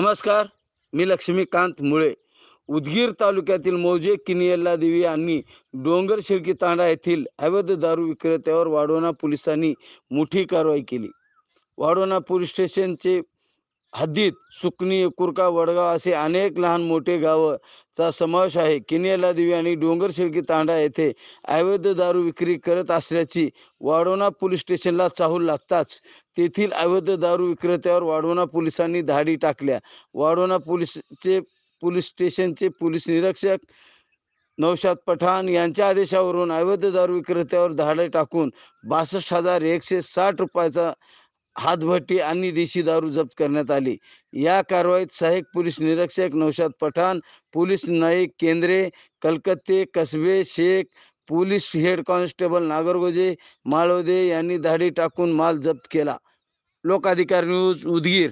नमस्कार मी लक्ष्मीकांत मुळे उदगीर तालुक्यातील मौजे किनियल्ला देवी आणि डोंगर शिर्की तांडा येथील अवैध दारू विक्रेत्यावर वाडोणा पोलिसांनी मोठी कारवाई केली वाडोणा पोलीस स्टेशनचे हद्दीत सुकणी कुरका वडगाव असे अनेक लहान मोठे गावचा समावेश आहे किनेला देवी आणि डोंगर शिळकी तांडा येथे अवैध दारू विक्री करत असल्याची वाढवणा पोलीस स्टेशनला चाहूल लागताच तेथील अवैध दारू विक्रेत्यावर वाढवणा पोलिसांनी धाडी टाकल्या वाडोना पोलीसचे पोलीस स्टेशनचे पोलीस निरीक्षक नौशाद पठाण यांच्या आदेशावरून अवैध दारू विक्रेत्यावर धाडे टाकून बासष्ट हजार एकशे साठ रुपयाचा हातभट्टी आणि देशी दारू जप्त करण्यात आली या कारवाईत सहाय्यक पोलीस निरीक्षक Naushad Pathan police Naik Kendre Kalkatte Kasbe Shaikh police head constable Nagargoje Malode यांनी धाडी टाकून माल जप्त केला लोकाधिकार न्यूज उदगीर